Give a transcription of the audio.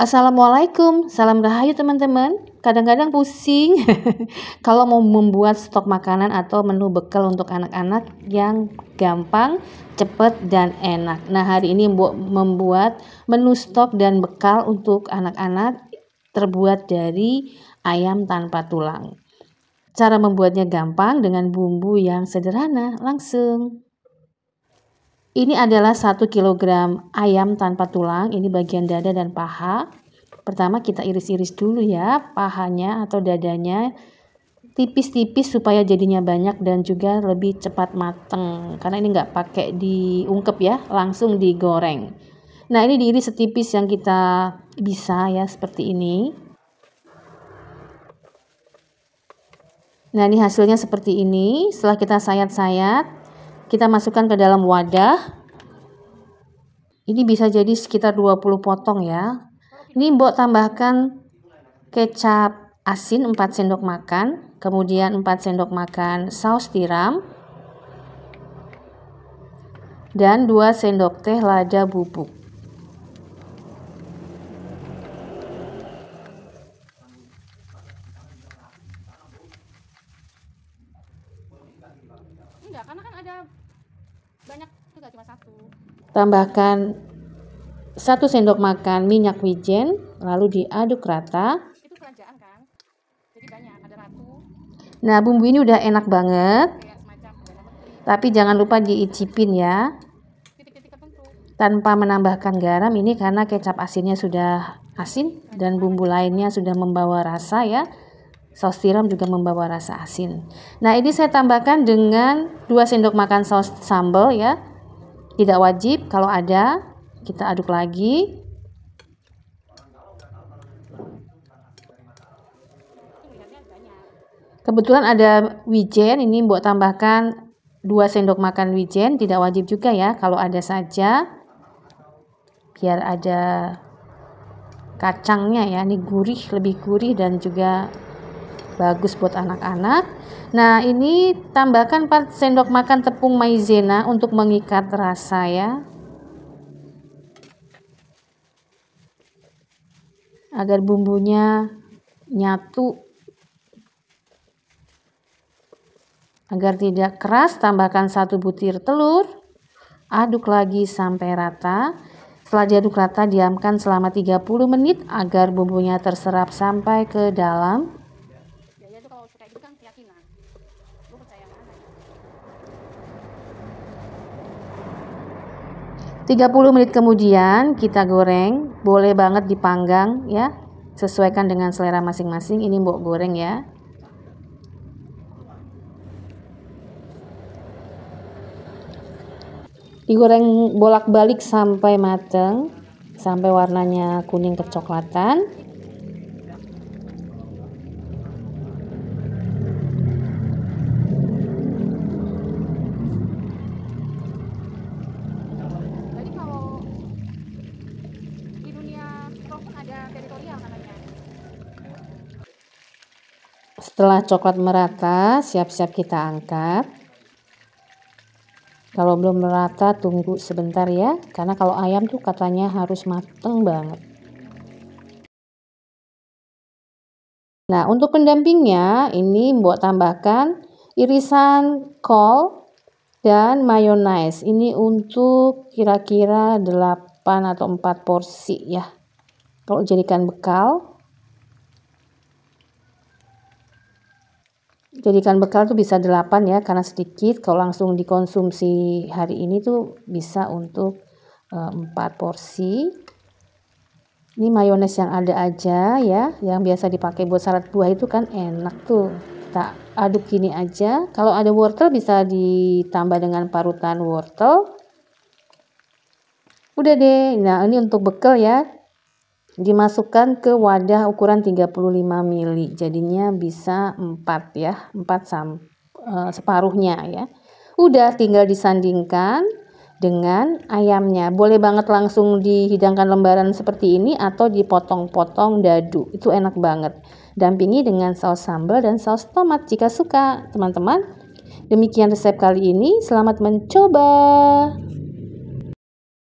Assalamualaikum, salam rahayu teman-teman. Kadang-kadang pusing kalau mau membuat stok makanan atau menu bekal untuk anak-anak yang gampang, cepat, dan enak. Nah, hari ini membuat menu stok dan bekal untuk anak-anak terbuat dari ayam tanpa tulang. Cara membuatnya gampang dengan bumbu yang sederhana. Langsung. Ini adalah 1 kg ayam tanpa tulang, ini bagian dada dan paha. Pertama kita iris-iris dulu ya pahanya atau dadanya tipis-tipis supaya jadinya banyak dan juga lebih cepat mateng karena ini nggak pakai diungkep ya langsung digoreng nah ini diiris setipis yang kita bisa ya seperti ini nah ini hasilnya seperti ini setelah kita sayat-sayat kita masukkan ke dalam wadah. Ini bisa jadi sekitar 20 potong ya. Ini Mbok tambahkan kecap asin 4 sendok makan, kemudian 4 sendok makan saus tiram, dan 2 sendok teh lada bubuk. Enggak, karena kan ada banyak juga cuma satu tambahkan satu sendok makan minyak wijen lalu diaduk rata itu kan jadi banyak ada ratu nah bumbu ini udah enak banget tapi jangan lupa diicipin ya tanpa menambahkan garam ini karena kecap asinnya sudah asin dan bumbu lainnya sudah membawa rasa ya Saus tiram juga membawa rasa asin. Nah, ini saya tambahkan dengan 2 sendok makan saus sambal ya. Tidak wajib kalau ada, kita aduk lagi. Kebetulan ada wijen, ini buat tambahkan 2 sendok makan wijen, tidak wajib juga ya kalau ada saja. Biar ada kacangnya ya, ini gurih, lebih gurih dan juga bagus buat anak-anak. Nah, ini tambahkan 4 sendok makan tepung maizena untuk mengikat rasa ya. Agar bumbunya nyatu. Agar tidak keras, tambahkan satu butir telur. Aduk lagi sampai rata. Setelah diaduk rata, diamkan selama 30 menit agar bumbunya terserap sampai ke dalam. 30 menit kemudian kita goreng, boleh banget dipanggang ya. Sesuaikan dengan selera masing-masing. Ini mbok goreng ya. Digoreng bolak-balik sampai mateng, sampai warnanya kuning kecoklatan. Setelah coklat merata, siap-siap kita angkat. Kalau belum merata, tunggu sebentar ya, karena kalau ayam tuh katanya harus mateng banget. Nah, untuk pendampingnya, ini buat tambahkan irisan kol dan mayonnaise. Ini untuk kira-kira 8 atau 4 porsi ya. Kalau jadikan bekal. jadikan bekal tuh bisa 8 ya karena sedikit kalau langsung dikonsumsi hari ini tuh bisa untuk e, eh, 4 porsi ini mayones yang ada aja ya yang biasa dipakai buat salad buah itu kan enak tuh kita aduk gini aja kalau ada wortel bisa ditambah dengan parutan wortel udah deh nah ini untuk bekal ya dimasukkan ke wadah ukuran 35 ml jadinya bisa 4 ya 4 sam, e, separuhnya ya udah tinggal disandingkan dengan ayamnya boleh banget langsung dihidangkan lembaran seperti ini atau dipotong-potong dadu itu enak banget dampingi dengan saus sambal dan saus tomat jika suka teman-teman demikian resep kali ini selamat mencoba